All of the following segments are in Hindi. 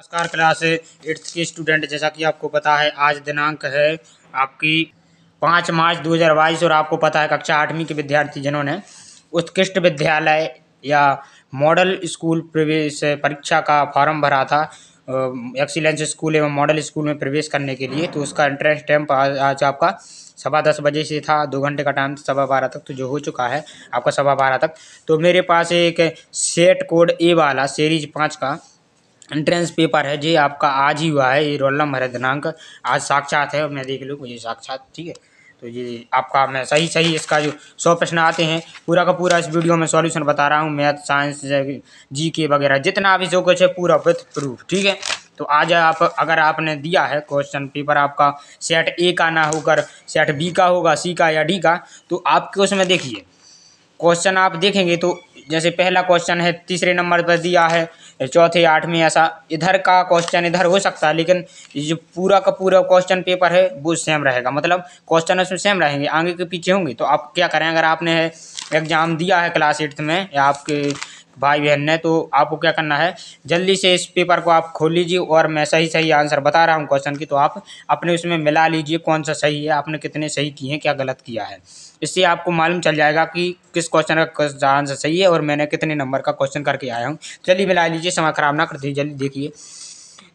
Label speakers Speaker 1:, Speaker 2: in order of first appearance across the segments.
Speaker 1: नमस्कार क्लास एट्थ के स्टूडेंट जैसा कि आपको पता है आज दिनांक है आपकी पाँच मार्च 2022 और आपको पता है कक्षा आठवीं के विद्यार्थी जिन्होंने उत्कृष्ट विद्यालय या मॉडल स्कूल प्रवेश परीक्षा का फॉर्म भरा था एक्सीलेंस स्कूल एवं मॉडल स्कूल में प्रवेश करने के लिए तो उसका एंट्रेंस टैम्प आज, आज आपका सवा दस बजे से था दो घंटे का टाइम सवा बारह तक तो जो हो चुका है आपका सवा बारह तक तो मेरे पास एक सेट कोड ए वाला सीरीज पाँच का एंट्रेंस पेपर है जे आपका आज ही हुआ है ये रोल नंबर है दिनांक आज साक्षात है मैं देख लूँ मुझे साक्षात ठीक है तो ये आपका मैं सही सही इसका जो सौ प्रश्न आते हैं पूरा का पूरा इस वीडियो में सॉल्यूशन बता रहा हूँ मैथ साइंस जी के वगैरह जितना भी जो कुछ है पूरा विथ प्रूफ ठीक है तो आज आप अगर आपने दिया है क्वेश्चन पेपर आपका सेट ए का ना होकर सेट बी का होगा सी का या डी का तो आपके उसमें देखिए क्वेश्चन आप देखेंगे तो जैसे पहला क्वेश्चन है तीसरे नंबर पर दिया है चौथी आठवीं ऐसा इधर का क्वेश्चन इधर हो सकता है लेकिन जो पूरा का पूरा क्वेश्चन पेपर है वो सेम रहेगा मतलब क्वेश्चन उसमें सेम रहेंगे आगे के पीछे होंगे तो आप क्या करें अगर आपने एग्ज़ाम दिया है क्लास एट्थ में या आपके भाई बहन ने तो आपको क्या करना है जल्दी से इस पेपर को आप खोल लीजिए और मैं सही सही आंसर बता रहा हूँ क्वेश्चन की तो आप अपने उसमें मिला लीजिए कौन सा सही है आपने कितने सही किए हैं क्या गलत किया है इससे आपको मालूम चल जाएगा कि किस क्वेश्चन का आंसर सही है और मैंने कितने नंबर का क्वेश्चन करके आया हूँ जल्दी मिला लीजिए समय खराब ना दीजिए जल्दी देखिए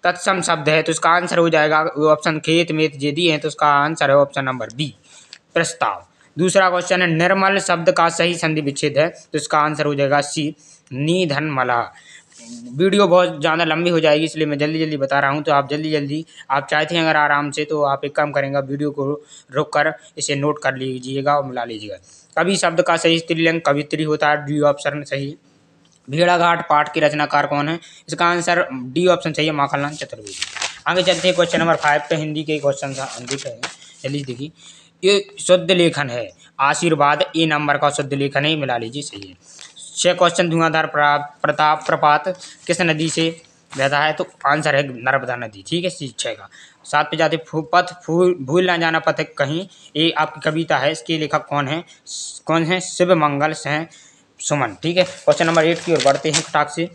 Speaker 1: तत्सम शब्द है तो इसका आंसर हो जाएगा ऑप्शन खेत मेत जे दिए हैं तो उसका आंसर है ऑप्शन नंबर बी प्रस्ताव दूसरा क्वेश्चन है निर्मल शब्द का सही संधि विच्छेद है तो इसका आंसर हो जाएगा सी निधन मला वीडियो बहुत ज़्यादा लंबी हो जाएगी इसलिए मैं जल्दी जल्दी बता रहा हूँ तो आप जल्दी जल्दी आप चाहते हैं अगर आराम से तो आप एक काम करेंगे वीडियो को रोक कर इसे नोट कर लीजिएगा और मिला लीजिएगा कवि शब्द का सही स्त्रीलिंग कवित्री होता है डी ऑप्शन सही भेड़ाघाट पाठ के रचनाकार कौन है इसका आंसर डी ऑप्शन सही है माखनलाल चतुर्वेदी आगे चलते हैं क्वेश्चन नंबर फाइव पे हिंदी के क्वेश्चन दिख रहे देखिए ये शुद्ध लेखन है आशीर्वाद ए नंबर का शुद्ध लेखन है मिला लीजिए सही है छः क्वेश्चन धुआंधार प्रताप प्रपात किस नदी से बहता है तो आंसर है नर्मदा नदी ठीक है छः का सात पे जाते फू, पथ फूल भूल ना जाना पथ कहीं ये आपकी कविता है इसके लेखक कौन है कौन है शिव मंगल सह सुमन ठीक है क्वेश्चन नंबर एट की ओर बढ़ते हैं फटाक से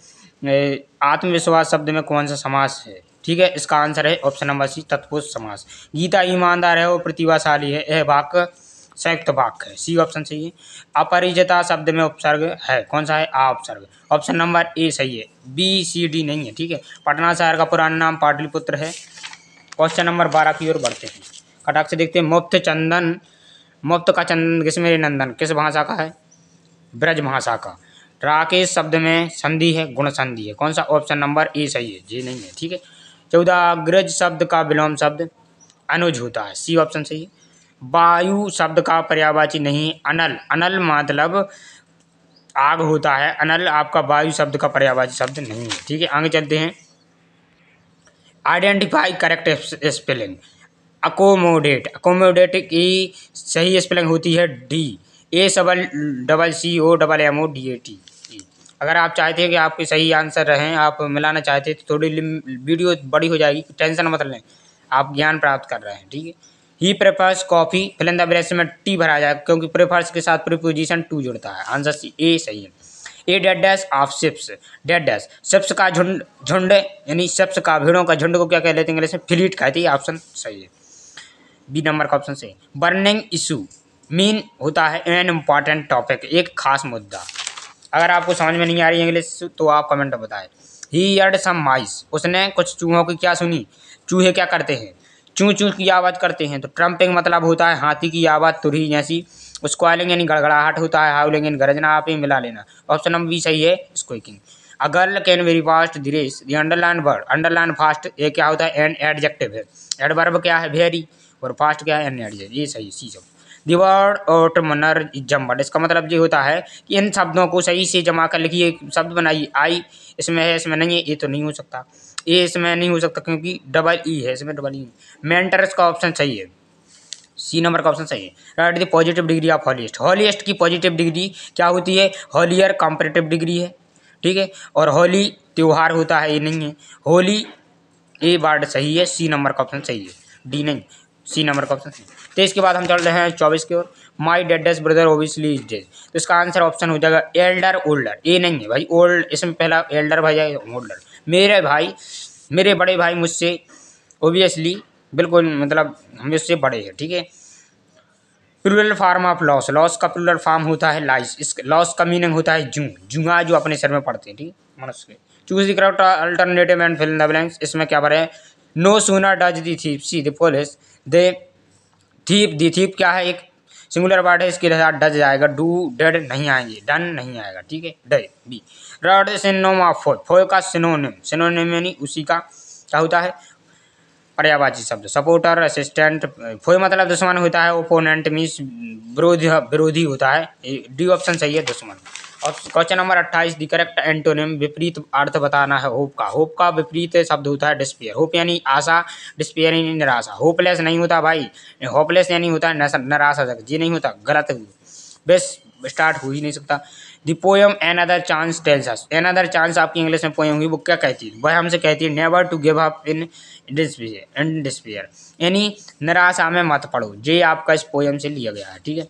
Speaker 1: आत्मविश्वास शब्द में कौन सा समास है ठीक है इसका आंसर है ऑप्शन नंबर सी तत्पुरुष समास गीता ईमानदार है और प्रतिभाशाली है यह वाक्य संयुक्त वाक्य है सी ऑप्शन सही है अपरिजता शब्द में उपसर्ग है कौन सा है आ उपसर्ग ऑप्शन नंबर ए सही है बी सी डी नहीं है ठीक है पटना शहर का पुराना नाम पाटलिपुत्र है क्वेश्चन नंबर बारह की ओर बढ़ते हैं कटाक्ष देखते हैं मुफ्त चंदन मुफ्त का चंदन किस मेरे नंदन किस भाषा का है ब्रज भाषा का राकेश शब्द में संधि है गुण संधि है कौन सा ऑप्शन नंबर ए सही है जी नहीं है ठीक है चौदह अग्रज शब्द का विलोम शब्द अनुज होता है सी ऑप्शन सही है वायु शब्द का पर्यावाची नहीं अनल अनल मतलब आग होता है अनल आपका वायु शब्द का पर्यावाची शब्द नहीं है ठीक है आगे चलते हैं identify correct spelling accommodate accommodate की सही स्पेलिंग होती है D A double double C O double M O D A T अगर आप चाहते हैं कि आपके सही आंसर रहें आप मिलाना चाहते हैं तो थोड़ी वीडियो बड़ी हो जाएगी टेंशन मत लें आप ज्ञान प्राप्त कर रहे हैं ठीक है he prefers coffee fill in the brace में टी भरा जाएगा क्योंकि प्रेफर्स के साथ प्रीपोजिशन टू जुड़ता है आंसर सी ए सही है A dead dash of ships dead dash ships का झुंड झुंड यानी शिप्स का भीड़ों का झुंड को क्या कह लेते हैं इंग्लिश में फ्लीट कहते हैं ऑप्शन सही है बी नंबर का ऑप्शन सही बर्निंग इशू मीन होता है एन इम्पॉर्टेंट टॉपिक एक खास मुद्दा अगर आपको समझ में नहीं आ रही इंग्लिश तो आप कमेंट बताएं ही यर्ड सम माइस उसने कुछ चूहों की क्या सुनी चूहे क्या करते हैं चूँ चूँ की आवाज़ करते हैं तो ट्रम्पिंग मतलब होता है हाथी की आवाज़ तुरही जैसी उसको आइलिंग यानी गड़गड़ाहट होता है हाउलिंग यानी गरजना आप ही मिला लेना ऑप्शन नंबर बी सही है squeaking a girl can very fast धीरेस the underline word underline fast ये क्या होता है एन एडजेक्टिव है एडवर्ब क्या है वेरी और फास्ट क्या है एन एडजेक्टिव ये सही सी सब दिवर्ड ऑट मनर जम्बर्ड इसका मतलब ये होता है कि इन शब्दों को सही से जमा कर लिखिए शब्द बनाइए आई इसमें है इसमें नहीं है ये तो नहीं हो सकता ए इसमें नहीं हो सकता क्योंकि डबल ई e है इसमें डबल ई मेंटरस का ऑप्शन सही है सी नंबर का ऑप्शन सही है right the positive degree of holiest holiest की पॉजिटिव डिग्री क्या होती है होलियर कॉम्परेटिव डिग्री है ठीक है और होली त्यौहार होता है ये नहीं है होली ए वार्ड सही है सी नंबर का ऑप्शन सही है डी नहीं सी नंबर का ऑप्शन सही है तो इसके बाद हम चल रहे हैं चौबीस की ओर my deadest brother obviously is dead तो इसका आंसर ऑप्शन हो जाएगा एल्डर ओल्डर ए नहीं है भाई ओल्ड इसमें पहला एल्डर भाई जाएगा ओल्डर मेरे भाई मेरे बड़े भाई मुझसे ओबियसली बिल्कुल मतलब मुझसे बड़े हैं ठीक है plural form of louse louse का प्लूरल फार्म होता है लाइस इस लॉस का मीनिंग होता है जू जुआ जो अपने सर में पड़ते हैं ठीक मनुष्य के choose the correct alternative and fill the blanks इसमें क्या भरे no sooner does the thief see the police the thief the thief क्या है एक सिंगुलर वर्ड है इसके साथ डज आएगा डू डेड नहीं आएंगे डन नहीं आएगा ठीक है डे बी रड सिनोम ऑफ फोर फोर का सिनोनिम सिनोनिम यानी उसी का क्या होता है पर्यावाची शब्द सपोर्टर असिस्टेंट फोय मतलब दुश्मन होता है ओपोनेंट मीन्स विरोधी विरोधी होता है डी ऑप्शन सही है दुश्मन और क्वेश्चन नंबर अट्ठाईस दी करेक्ट एंटोनिम विपरीत अर्थ बताना है होप का होप का विपरीत शब्द होता है डिस्पेयर होप यानी आशा डिस्पेयर यानी निराशा होपलेस नहीं होता भाई होपलेस यानी होता है निराशा तक जी नहीं होता गलत बेस स्टार्ट हो ही नहीं सकता the poem another chance tells us another chance आपकी इंग्लिश में पोएम होगी वो क्या कहती है वह हमसे कहती है never to give up in despair in despair यानी निराशा में मत पढ़ो ये आपका इस पोएम से लिया गया है ठीक है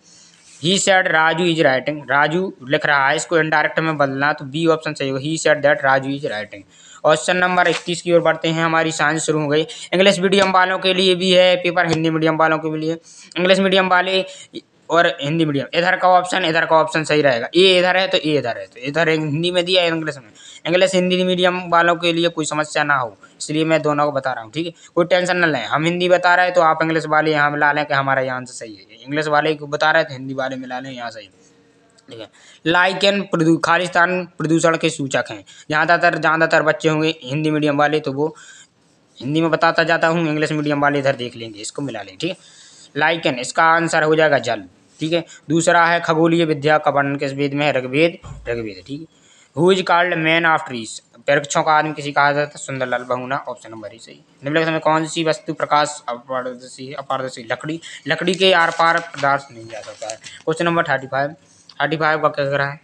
Speaker 1: he said Raju is writing Raju लिख रहा है इसको इनडायरेक्ट में बदलना तो बी ऑप्शन सही होगा he said that Raju is writing question number इक्कीस की ओर बढ़ते हैं हमारी साइंस शुरू हो गई इंग्लिश मीडियम वालों के लिए भी है पेपर हिंदी मीडियम वालों के लिए इंग्लिश मीडियम वाले और हिंदी मीडियम इधर का ऑप्शन इधर का ऑप्शन सही रहेगा ए इधर है तो ए इधर है तो इधर हिंदी में दिया इंग्लिश में इंग्लिश हिंदी मीडियम वालों के लिए कोई समस्या ना हो इसलिए मैं दोनों को बता रहा हूँ ठीक है कोई टेंशन ना लें हम हिंदी बता रहे हैं तो आप इंग्लिश वाले यहाँ मिला लें कि हमारा यहाँ से सही है इंग्लिश वाले को बता रहे हैं तो हिंदी वाले मिला लें यहाँ सही ठीक है लाइक प्रदू खालिस्तान प्रदूषण के सूचक हैं ज़्यादातर ज़्यादातर बच्चे होंगे हिंदी मीडियम वाले तो वो हिंदी में बताता जाता हूँ इंग्लिश मीडियम वाले इधर देख लेंगे इसको मिला लेंगे ठीक है लाइकन इसका आंसर हो जाएगा जल्द ठीक है दूसरा है खगोलीय विद्या का वर्णन किस वेद में है ऋग्वेद ऋग्वेद ठीक है who is called man of trees वृक्षों का आदमी किसी कहा जाता है सुंदरलाल बहुना ऑप्शन नंबर ही सही निम्नलिखित में कौन सी वस्तु प्रकाश अपारदर्शी अपारदर्शी लकड़ी लकड़ी के आर पार पदार्थ नहीं जा सकता है question number thirty five thirty five का कह रहा है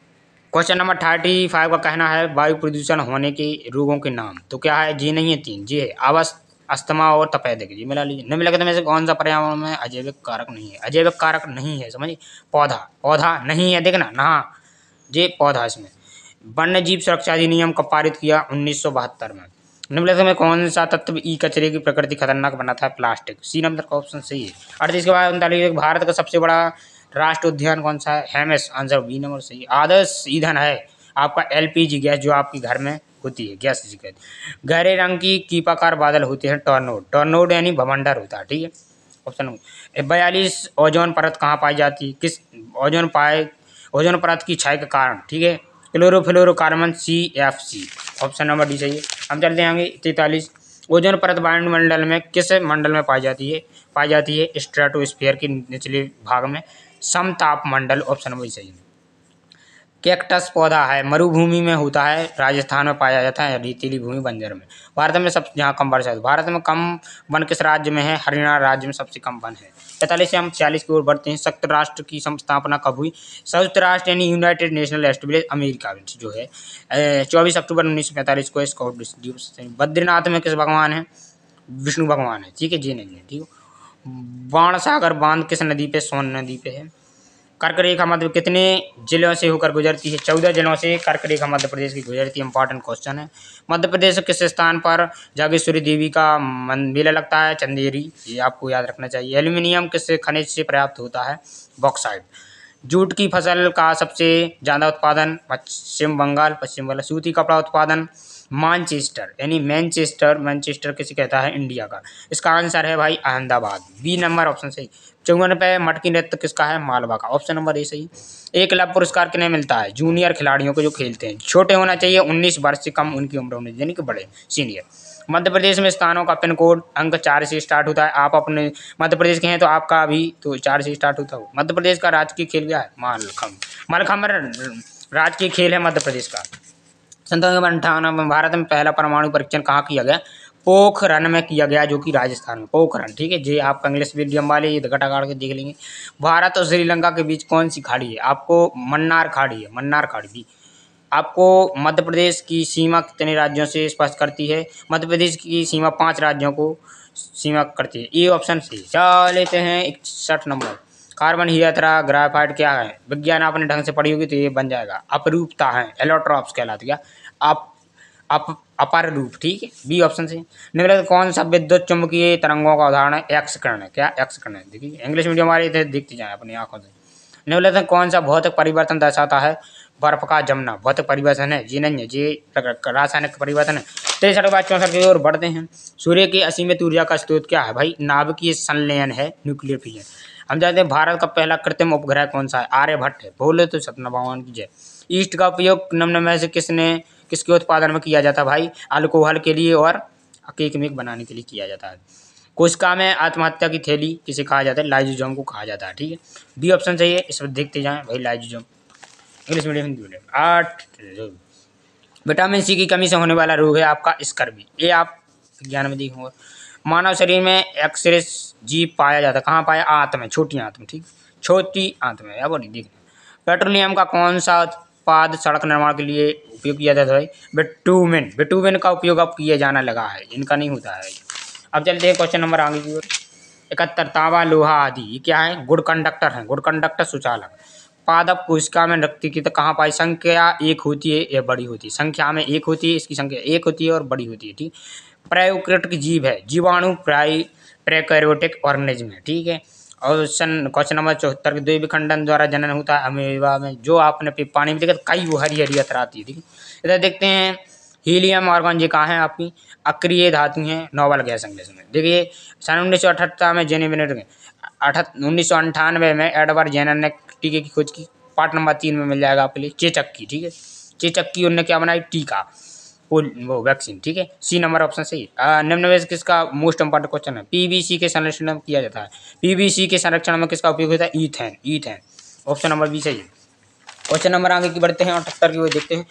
Speaker 1: क्वेश्चन नंबर थर्टी फाइव का कहना है वायु प्रदूषण होने के रोगों के नाम तो क्या है जी नहीं है तीन जी है आवास अस्थमा और तपेदिक जी मिला लीजिए निम्नलिखित में से कौन सा पर्यावरण में अजैविक कारक नहीं है अजैविक कारक नहीं है समझिए पौधा पौधा नहीं है देखना नहा जे पौधा इसमें वन्य जीव सुरक्षा अधिनियम कब पारित किया उन्नीस में निम्नलिखित में तो कौन सा तत्व ई कचरे की प्रकृति खतरनाक बना था प्लास्टिक सी नंबर का ऑप्शन सही है अड़तीस के बाद उनतालीस भारत का सबसे बड़ा राष्ट्र उद्यान कौन सा है हेमस आंसर बी नंबर सही आदर्श ईंधन है आपका एलपीजी गैस जो आपके घर में होती है गैस कहते गहरे रंग की कीपाकार बादल होते हैं टॉर्नोड टॉर्नोड यानी भमंडर होता है ठीक है ऑप्शन बयालीस ओजोन परत कहाँ पाई जाती है किस ओजोन पाए ओजोन परत की छाई के कारण ठीक है chlorofluorocarbon C F C option number D चाहिए हम चलते हैं आगे तैतालीस ओजोन परत वायुमंडल में किस मंडल में पाई जाती है पाई जाती है स्ट्रेटोस्फीयर के निचले भाग में समताप मंडल ऑप्शन नंबर चाहिए कैक्टस पौधा है मरुभूमि में होता है राजस्थान में पाया जाता है रेतीली भूमि बंजर में भारत में सबसे जहाँ कम वर्षा भारत में कम वन किस राज्य में है हरियाणा राज्य में सबसे कम वन है पैंतालीस से हम छियालीस की ओर बढ़ते हैं संयुक्त राष्ट्र की स्थापना कब हुई संयुक्त राष्ट्र यानी यूनाइटेड नेशनल एस्टेब्लिश अमेरिका जो है चौबीस अक्टूबर उन्नीस सौ पैंतालीस को इसका बद्रीनाथ में किस भगवान है विष्णु भगवान है ठीक है जी नहीं ठीक बाण सागर बांध किस नदी पे सोन नदी पे है कर्क रेखा मध्य कितने जिलों से होकर गुजरती है चौदह जिलों से कर्क रेखा मध्य प्रदेश की गुजरती है इंपॉर्टेंट क्वेश्चन है मध्य प्रदेश किस स्थान पर जागेश्वरी देवी का मेला लगता है चंदेरी ये आपको याद रखना चाहिए एल्यूमिनियम किस खनिज से पर्याप्त होता है बॉक्साइड जूट की फसल का सबसे ज़्यादा उत्पादन पश्चिम बंगाल पश्चिम बंगाल सूती कपड़ा उत्पादन मानचेस्टर यानी मैनचेस्टर मैनचेस्टर किसे कहता है इंडिया का इसका आंसर है भाई अहमदाबाद बी नंबर ऑप्शन सही चौवन रुपये मटकी नृत्य किसका है मालवा का ऑप्शन नंबर ए सही एक लाभ पुरस्कार किन्हें मिलता है जूनियर खिलाड़ियों को जो खेलते हैं छोटे होना चाहिए उन्नीस वर्ष से कम उनकी उम्र होनी यानी कि बड़े सीनियर मध्य प्रदेश में स्थानों का पिन कोड अंक चार से स्टार्ट होता है आप अपने मध्य प्रदेश के हैं तो आपका अभी तो चार से स्टार्ट होता हो मध्य प्रदेश का राजकीय खेल क्या है मालखम मलखम राजकीय खेल है मध्य प्रदेश का सन दो भारत में पहला परमाणु परीक्षण कहाँ किया गया पोखरण में किया गया जो कि राजस्थान में पोखरण ठीक है जी आपका इंग्लिश मीडियम वाले ये तो घटा के देख लेंगे भारत और श्रीलंका के बीच कौन सी खाड़ी है आपको मन्नार खाड़ी है मन्नार खाड़ी भी आपको मध्य प्रदेश की सीमा कितने राज्यों से स्पष्ट करती है मध्य प्रदेश की सीमा पाँच राज्यों को सीमा करती है ये ऑप्शन सी जा लेते हैं इकसठ नंबर कार्बन ही यात्रा ग्राफाइट क्या है विज्ञान आपने ढंग से पढ़ी होगी तो ये बन जाएगा अपरूपता है एलोट्रॉप्स कहलाती है आप अप अपर रूप ठीक है बी ऑप्शन से निम्नलिखित तो कौन सा विद्युत चुंबकीय तरंगों का उदाहरण है एक्स किरण है क्या एक्स किरण है देखिए इंग्लिश मीडियम वाले इधर दिखते जाए अपनी आंखों से निम्नलिखित तो कौन सा भौतिक परिवर्तन दर्शाता है बर्फ का जमना भौतिक परिवर्तन है जी नहीं है जी रासायनिक परिवर्तन है तिरसठ बाद चौंसठ की ओर बढ़ते हैं सूर्य की असीमित ऊर्जा का स्रोत क्या है भाई नाभिकीय संलयन है न्यूक्लियर फिजन हम जानते हैं भारत का पहला कृत्रिम उपग्रह कौन सा है आर्यभट्ट है बोले तो सतना भगवान की जय ईस्ट का उपयोग निम्न में से किसने किसके उत्पादन में किया जाता है भाई अल्कोहल के लिए और केक मेक बनाने के लिए किया जाता है काम में आत्महत्या की थैली किसे कहा जाता है लाइजोजोम को कहा जाता है ठीक है बी ऑप्शन चाहिए इसमें देखते जाए भाई lysosome English medium Hindi medium आठ विटामिन सी की कमी से होने वाला रोग है आपका स्कर्वी ये आप विज्ञान में देखोगे मानव शरीर में एक्सरेस जीव पाया जाता है कहाँ पाया आंत में छोटी आंत में ठीक छोटी आंत में अब देख पेट्रोलियम का कौन सा उत्पाद सड़क निर्माण के लिए उपयोग किया जाता है बिटूमेन बिटूमेन का उपयोग अब किया जाना लगा है इनका नहीं होता है अब चलते हैं क्वेश्चन नंबर आगे की ओर इकहत्तर तावा लोहा आदि ये क्या है गुड कंडक्टर हैं गुड कंडक्टर सुचालक पादप कोशिका में रक्ति की तो कहाँ पाई संख्या एक होती है या बड़ी होती है संख्या में एक होती है इसकी संख्या एक होती है और बड़ी होती है ठीक प्रायोक्रेटिक जीव है जीवाणु प्राय प्रेकैरोटिक ऑर्गेनिज्म है ठीक है और क्वेश्चन नंबर चौहत्तर के द्वि खंडन द्वारा जनन होता है अमीबा में जो आपने पानी में देखा कई वो हरी हरी अतर आती है ठीक है इधर देखते हैं हीलियम ऑर्गन जी कहाँ हैं आपकी अक्रिय धातु हैं नोबल गैस इंग्लिश में देखिए सन उन्नीस सौ अठहत्तर में जेनिविनेट में अठ उन्नीस सौ अंठानवे में एडवर्ड जेन ने टीके की खोज की पार्ट नंबर तीन में मिल जाएगा आपके लिए चेचक की ठीक है चेचक की उनने क्या बनाई टीका वो वैक्सीन ठीक है सी नंबर ऑप्शन सही निम्न में किसका मोस्ट इंपॉर्टेंट क्वेश्चन है पीबीसी के संरक्षण में किया जाता है पीबीसी के संरक्षण में किसका उपयोग होता है ethane ethane option number B सही क्वेश्चन नंबर आगे की बढ़ते हैं और अठहत्तर की वो देखते हैं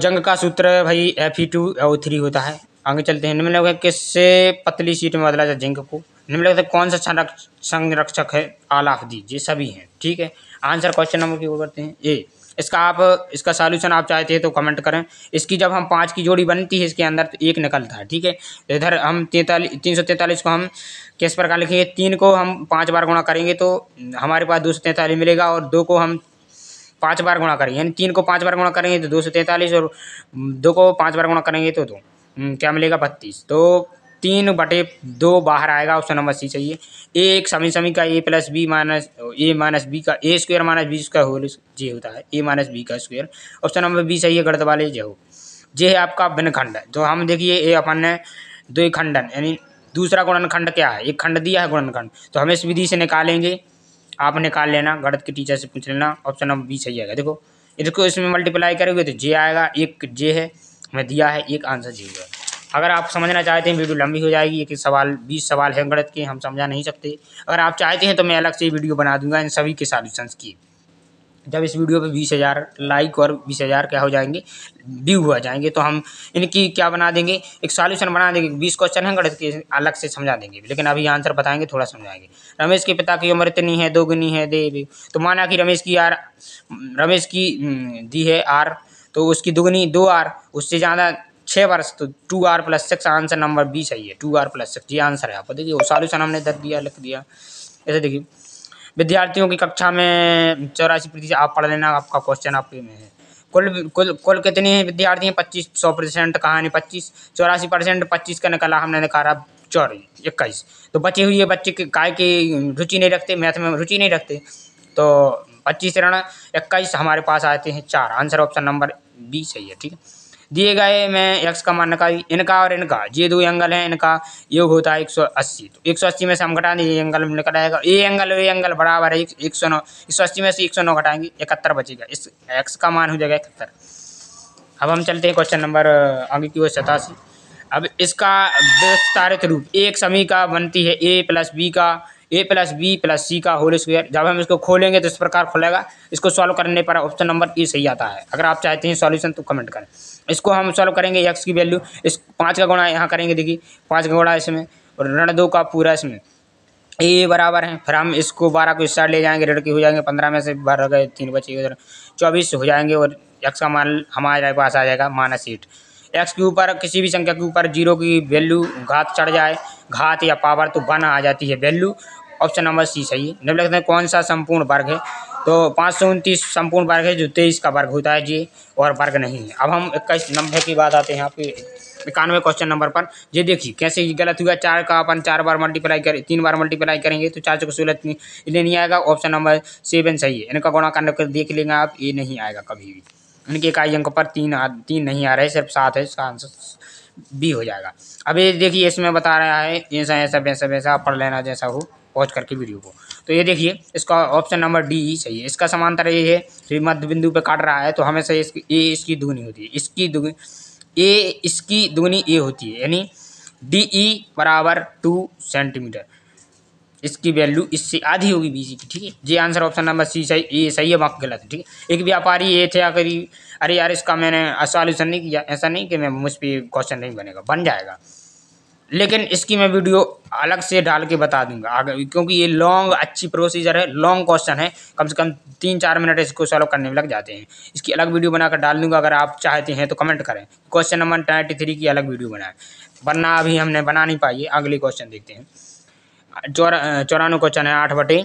Speaker 1: जंग का सूत्र भाई F E two O three होता है आगे चलते हैं निम्नलिखित किससे पतली सीट में बदला जाए जिंक को निम्नलिखित कौन सा संरक्षक है आलाफदी ये सभी हैं ठीक है आंसर क्वेश्चन नंबर की वो करते हैं ए इसका आप इसका सॉल्यूशन आप चाहते हैं तो कमेंट करें इसकी जब हम पाँच की जोड़ी बनती है इसके अंदर तो एक निकलता है ठीक है तो इधर हम तैंतालीस तीन सौ तैंतालीस को हम किस प्रकार लिखेंगे तीन को हम पाँच बार गुणा करेंगे तो हमारे पास दो सौ तैंतालीस मिलेगा और दो को हम पाँच बार गुणा करेंगे यानी तीन को पाँच बार गुणा करेंगे तो दो सौ तैंतालीस और दो को पाँच बार गुणा करेंगे तो दो हम्म, क्या मिलेगा बत्तीस तो तीन बटे दो बाहर आएगा ऑप्शन नंबर सी चाहिए ए एक समी समी का A plus B minus A minus B का A square minus B square whole जे होता है ए माइनस बी का स्क्वायर ऑप्शन नंबर बी चाहिए गर्द वाले जे हो जे है आपका भिन्नखंड तो हम देखिए ए अपन ने दो खंडन यानी दूसरा गुणनखंड क्या है एक खंड दिया है गुणनखंड तो हम इस विधि से निकालेंगे आप निकाल लेना गणित के टीचर से पूछ लेना ऑप्शन नंबर बी सही आएगा देखो इसको इसमें मल्टीप्लाई करोगे तो जे आएगा एक जे है हमें दिया है एक आंसर जी होगा अगर आप समझना चाहते हैं वीडियो लंबी हो जाएगी एक सवाल बीस सवाल है गणित के हम समझा नहीं सकते अगर आप चाहते हैं तो मैं अलग से वीडियो बना दूंगा इन सभी के सॉल्यूशंस की जब इस वीडियो पे बीस हज़ार लाइक और बीस हज़ार क्या हो जाएंगे व्यू हो जाएंगे तो हम इनकी क्या बना देंगे एक सॉल्यूशन बना देंगे बीस क्वेश्चन हैं गणित के अलग से समझा देंगे लेकिन अभी आंसर बताएंगे थोड़ा समझाएंगे रमेश के पिता की उम्र इतनी है दोगुनी है दे तो माना कि रमेश की आर रमेश की हम्म, दी है आर तो उसकी दोगुनी दो आर उससे ज़्यादा छः वर्ष तो two R plus six answer number B चाहिए टू आर प्लस सिक्स ये आंसर है आपको देखिए वो सॉल्यूशन हमने दे दिया लिख दिया ऐसे देखिए विद्यार्थियों की कक्षा में चौरासी प्रतिशत आप पढ़ लेना आपका क्वेश्चन आपके में है कुल कुल कुल कितने हैं विद्यार्थी हैं पच्चीस सौ परसेंट कहाँ पच्चीस चौरासी परसेंट पच्चीस का निकाला हमने निकाला चौरी इक्कीस तो बचे हुए बच्चे की काय की रुचि नहीं रखते मैथ में रुचि नहीं रखते तो पच्चीस ऋण इक्कीस हमारे पास आते हैं चार आंसर ऑप्शन नंबर बी सही है ठीक है दिए गए में एक्स का मान का इनका और इनका ये दो एंगल है इनका योग होता है एक सौ अस्सी तो एक सौ अस्सी में से हम घटा दें ये एंगल निकल आएगा ये एंगल ये एंगल बराबर है एक सौ नौ एक सौ अस्सी में से एक सौ नौ घटाएंगे इकहत्तर बचेगा इस एक्स का मान हो जाएगा इकहत्तर अब हम चलते हैं क्वेश्चन नंबर आगे की ओर सतासी अब इसका विस्तारित रूप एक समी का बनती है ए प्लस बी का A plus B plus C का होल स्क्वायर जब हम इसको खोलेंगे तो इस प्रकार खोलेगा इसको सॉल्व करने पर ऑप्शन नंबर ई सही आता है अगर आप चाहते हैं सॉल्यूशन तो कमेंट करें इसको हम सॉल्व करेंगे एक्स की वैल्यू इस पाँच का गुणा यहाँ करेंगे देखिए पाँच का गुणा इसमें और ऋण दो का पूरा इसमें ए बराबर है फिर हम इसको बारह को इस साइड ले जाएंगे ऋण की हो जाएंगे पंद्रह में से बारह गए तीन बचे उधर चौबीस हो जाएंगे और एक्स का मान हमारे पास आ जाएगा माइनस एट एक्स के ऊपर किसी भी संख्या के ऊपर जीरो की वैल्यू घात चढ़ जाए घात या पावर तो वन आ जाती है वैल्यू ऑप्शन नंबर सी सही है जब लगता है कौन सा संपूर्ण वर्ग है तो पाँच सौ उनतीस संपूर्ण वर्ग है जो तेईस का वर्ग होता है जी और वर्ग नहीं है अब हम इक्कीस नंबर की बात आते हैं यहाँ पे इक्यानवे क्वेश्चन नंबर पर ये देखिए कैसे गलत हुआ चार का अपन चार बार मल्टीप्लाई करें तीन बार मल्टीप्लाई करेंगे तो चार सौ सोलह इसलिए नहीं आएगा ऑप्शन नंबर सेवन सही है इनका गुणा करने देख लेंगे आप ये नहीं आएगा कभी भी इनके इकाई अंक पर तीन आ, तीन नहीं आ रहे सिर्फ सात है इसका आंसर बी हो जाएगा अब ये देखिए इसमें बता रहा है ऐसा ऐसा वैसा वैसा पढ़ लेना जैसा हो पॉज करके वीडियो को तो ये देखिए इसका ऑप्शन नंबर डी ही सही है इसका समांतर ये है फिर मध्य बिंदु पर काट रहा है तो हमेशा इसकी ए इसकी दूनी होती है इसकी दुगनी ए इसकी दुगनी ए होती है यानी डी ई e बराबर टू सेंटीमीटर इसकी वैल्यू इससे आधी होगी बीसी e की ठीक है ये आंसर ऑप्शन नंबर सी सही ए सही है बाकी गलत है ठीक है एक व्यापारी ये थे आखिर अरे यार इसका मैंने सॉल्यूशन नहीं किया ऐसा नहीं कि मैं मुझ पर क्वेश्चन नहीं बनेगा बन जाएगा लेकिन इसकी मैं वीडियो अलग से डाल के बता दूंगा आगे क्योंकि ये लॉन्ग अच्छी प्रोसीजर है लॉन्ग क्वेश्चन है कम से कम तीन चार मिनट इसको सॉल्व करने में लग जाते हैं इसकी अलग वीडियो बनाकर डाल दूंगा अगर आप चाहते हैं तो कमेंट करें क्वेश्चन नंबर नाइन्टी थ्री की अलग वीडियो बनाए वरना अभी हमने बना नहीं पाई है अगले क्वेश्चन देखते हैं चौरा चौरानवे क्वेश्चन है आठ बटे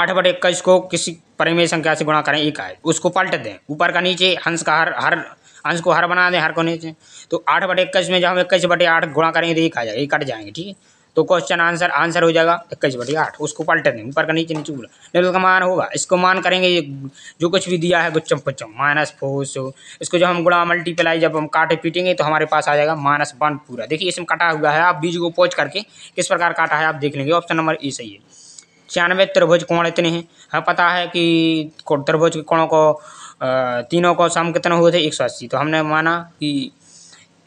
Speaker 1: आठ बटे इक्कीस को किसी परिमेय संख्या से गुणा करें एक आए उसको पलट दें ऊपर का नीचे हंस का हर हर अंश को हर बना दें हर को नीचे तो आठ बटे इक्कीस में जब हम इक्कीस बटे आठ गुणा करेंगे तो ये आ जाएगा ये कट जाएंगे ठीक है तो क्वेश्चन आंसर आंसर हो जाएगा इक्कीस बटे आठ उसको पलट देंगे ऊपर का नीचे नीचे बोला का मान होगा इसको मान करेंगे ये जो कुछ भी दिया है गुच्चम पुच्चम माइनस फोर इसको जब हम गुणा मल्टीप्लाई जब हम काटे पीटेंगे तो हमारे पास आ जाएगा माइनस वन पूरा देखिए इसमें कटा हुआ है आप बीज को पोच करके किस प्रकार काटा है आप देख लेंगे ऑप्शन नंबर ई सही है छियानवे त्रिभुज कोण इतने हैं हमें पता है कि त्रिभुज के कोणों को तीनों का सम कितना हुए थे एक सौ अस्सी तो हमने माना कि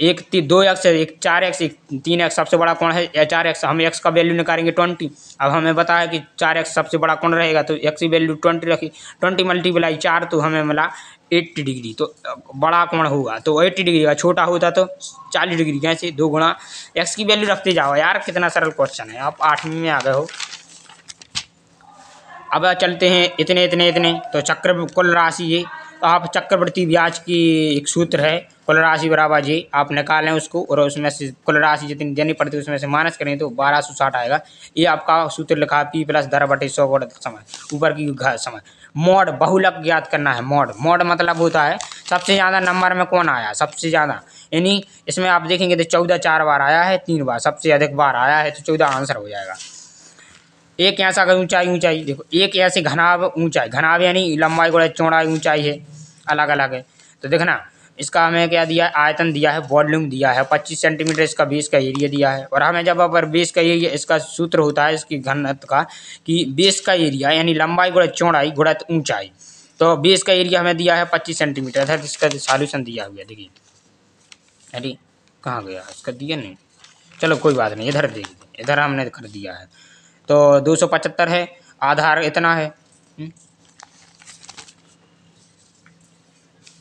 Speaker 1: एक ती दो एक्स एक चार एक्स एक तीन एक्स सबसे बड़ा कौन है या चार एक्स हम एक्स का वैल्यू निकालेंगे ट्वेंटी अब हमें पता है कि चार एक्स सबसे बड़ा कौन रहेगा तो एक्स की वैल्यू ट्वेंटी रखी ट्वेंटी मल्टीप्लाई चार तो हमें मिला एट्टी डिग्री तो बड़ा कौन होगा तो एट्टी डिग्री का छोटा होता तो चालीस डिग्री कैसे दो गुणा एक्स की वैल्यू रखते जाओ यार कितना सरल क्वेश्चन है आप आठवीं में आ गए हो अब चलते हैं इतने इतने इतने तो चक्र कुल राशि ये तो आप चक्रवर्ती ब्याज की एक सूत्र है कुल राशि बराबर जी आप निकालें उसको और उसमें से कुल राशि जितनी देनी पड़ती है उसमें से माइनस करें तो बारह सौ साठ आएगा ये आपका सूत्र लिखा पी प्लस धरा बटे सौ गोड़ समय ऊपर की समय मोड बहुलक ज्ञात करना है मोड मोड मतलब होता है सबसे ज़्यादा नंबर में कौन आया सबसे ज़्यादा यानी इसमें आप देखेंगे तो चौदह चार बार आया है तीन बार सबसे अधिक बार आया है तो चौदह आंसर हो जाएगा एक ऐसा ऊंचाई ऊंचाई देखो एक ऐसे घनाव ऊंचाई घनाव यानी लंबाई गोड़ा चौड़ाई ऊंचाई है अलग अलग है तो देखना इसका हमें क्या दिया है आयतन दिया है वॉल्यूम दिया है पच्चीस सेंटीमीटर इसका बीस का एरिया दिया है और हमें जब अपर बीस का एरिया इसका सूत्र होता है इसकी घनत का कि बीस का एरिया यानी लंबाई गुड़ा चौड़ाई गुड़ा ऊंचाई तो बीस का एरिया हमें दिया है पच्चीस सेंटीमीटर अर्थात इसका सॉल्यूशन दिया हुआ देखिए अरे कहाँ गया इसका दिया नहीं चलो कोई बात नहीं इधर देखिए इधर हमने कर दिया है तो दो सौ पचहत्तर है आधार इतना है हम्म,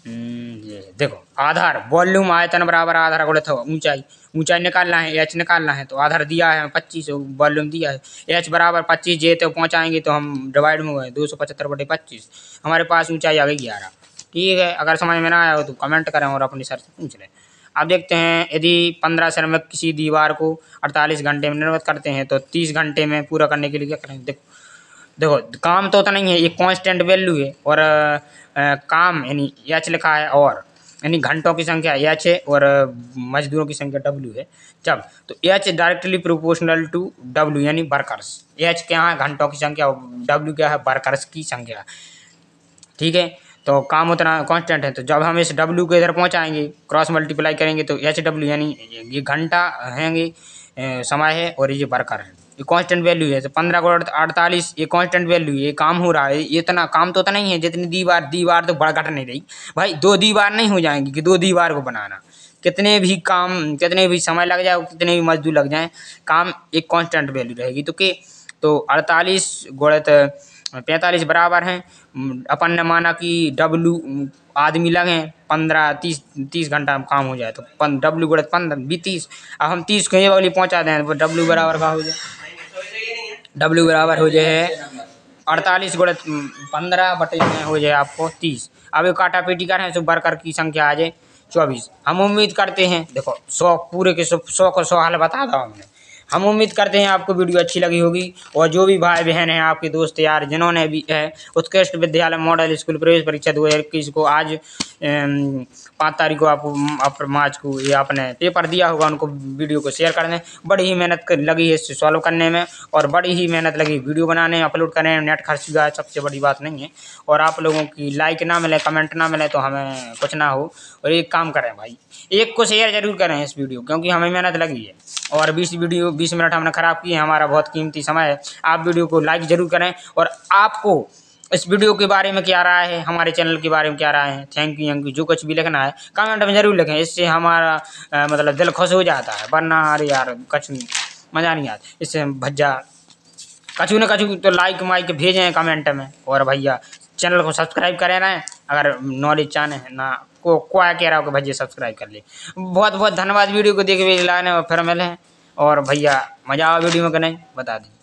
Speaker 1: हम्म, ये देखो आधार वॉल्यूम आयतन बराबर आधार गुणित हो ऊंचाई ऊंचाई निकालना है एच निकालना है तो आधार दिया है हमें पच्चीस वॉल्यूम दिया है एच बराबर पच्चीस जे तो पहुँचाएंगे तो हम डिवाइड में हुए दो सौ पचहत्तर बटे पच्चीस हमारे पास ऊंचाई आ गई ग्यारह ठीक है अगर समझ में ना आया हो तो कमेंट करें और अपने सर से पूछ लें अब देखते हैं यदि पंद्रह श्रमिक किसी दीवार को अड़तालीस घंटे में निर्मित करते हैं तो तीस घंटे में पूरा करने के लिए क्या करेंगे देखो देखो काम तो उतना ही है ये कांस्टेंट वैल्यू है और आ, आ, काम यानी एच लिखा है और यानी घंटों की संख्या एच है और मजदूरों की संख्या डब्ल्यू है जब तो H directly proportional to W यानी वर्कर्स एच क्या है घंटों की संख्या और डब्ल्यू क्या है वर्कर्स की संख्या ठीक है तो काम उतना कांस्टेंट है तो जब हम इस डब्ल्यू के इधर पहुंचाएंगे क्रॉस मल्टीप्लाई करेंगे तो एच डब्ल्यू यानी ये घंटा हैंगे समय है और ये वर्कर है ये कांस्टेंट वैल्यू है तो पंद्रह करोड़ तो अड़तालीस ये कांस्टेंट वैल्यू ये काम हो रहा है इतना काम तो उतना तो ही है जितनी दीवार दीवार तो बड़ा घट नहीं रही भाई दो दीवार नहीं हो जाएंगी कि दो दीवार को बनाना कितने भी काम कितने भी समय लग जाए कितने भी मजदूर लग जाए काम एक कॉन्स्टेंट वैल्यू रहेगी तो के तो अड़तालीस तो पैंतालीस बराबर हैं अपन ने माना कि डब्लू आदमी लगे पंद्रह तीस तीस घंटा में काम हो जाए तो डब्लू गुणित पंद्रह बीतीस अब हम तीस को ये वाली पहुँचा दें तो डब्लू बराबर का हो जाए डब्ल्यू बराबर हो जाए अड़तालीस गुड़े हम्म, पंद्रह बटे में हो जाए आपको तीस अब ये काटा पेटी कर हैं तो बरकर की संख्या आ जाए चौबीस हम उम्मीद करते हैं देखो सौ पूरे के सौ सौ को सौ हल बता दो हमने हम उम्मीद करते हैं आपको वीडियो अच्छी लगी होगी और जो भी भाई बहन हैं आपके दोस्त यार जिन्होंने भी है उत्कृष्ट विद्यालय मॉडल स्कूल प्रवेश परीक्षा दो को आज पाँच तारीख को आपको मार्च को ये आपने पेपर दिया होगा उनको वीडियो को शेयर करने बड़ी ही मेहनत लगी है इससे सॉल्व करने में और बड़ी ही मेहनत लगी वीडियो बनाने अपलोड करने में नेट खर्च हुआ सबसे बड़ी बात नहीं है और आप लोगों की लाइक ना मिले कमेंट ना मिले तो हमें कुछ ना हो और एक काम करें भाई एक को शेयर जरूर करें इस वीडियो क्योंकि हमें मेहनत लगी है और बीस वीडियो बीस मिनट हमने ख़राब किए हैं हमारा बहुत कीमती समय है आप वीडियो को लाइक ज़रूर करें और आपको इस वीडियो के बारे में क्या राय है हमारे चैनल के बारे में क्या राय है थैंक यू यंक यू जो कुछ भी लिखना है कमेंट में ज़रूर लिखें इससे हमारा आ, मतलब दिल खुश हो जाता है वरना अरे यार कछ मज़ा नहीं आता इससे भज्जा कछू ना कछू तो लाइक माइक भेजें कमेंट में और भैया चैनल को सब्सक्राइब करें ना अगर नॉलेज चाहें ना को क्या कह रहा हो कि भैया सब्सक्राइब कर ले बहुत बहुत धन्यवाद वीडियो को देख लाने और फिर मिले और भैया मज़ा आओ वीडियो में कि नहीं बता दीजिए